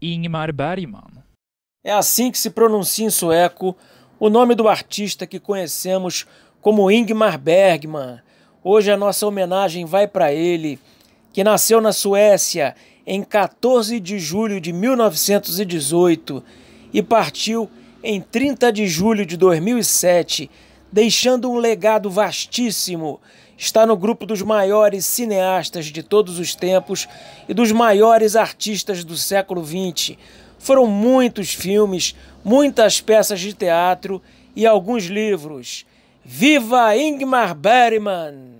Ingmar Bergman. É assim que se pronuncia em sueco o nome do artista que conhecemos como Ingmar Bergman. Hoje a nossa homenagem vai para ele, que nasceu na Suécia em 14 de julho de 1918 e partiu em 30 de julho de 2007 deixando um legado vastíssimo. Está no grupo dos maiores cineastas de todos os tempos e dos maiores artistas do século XX. Foram muitos filmes, muitas peças de teatro e alguns livros. Viva Ingmar Bergman!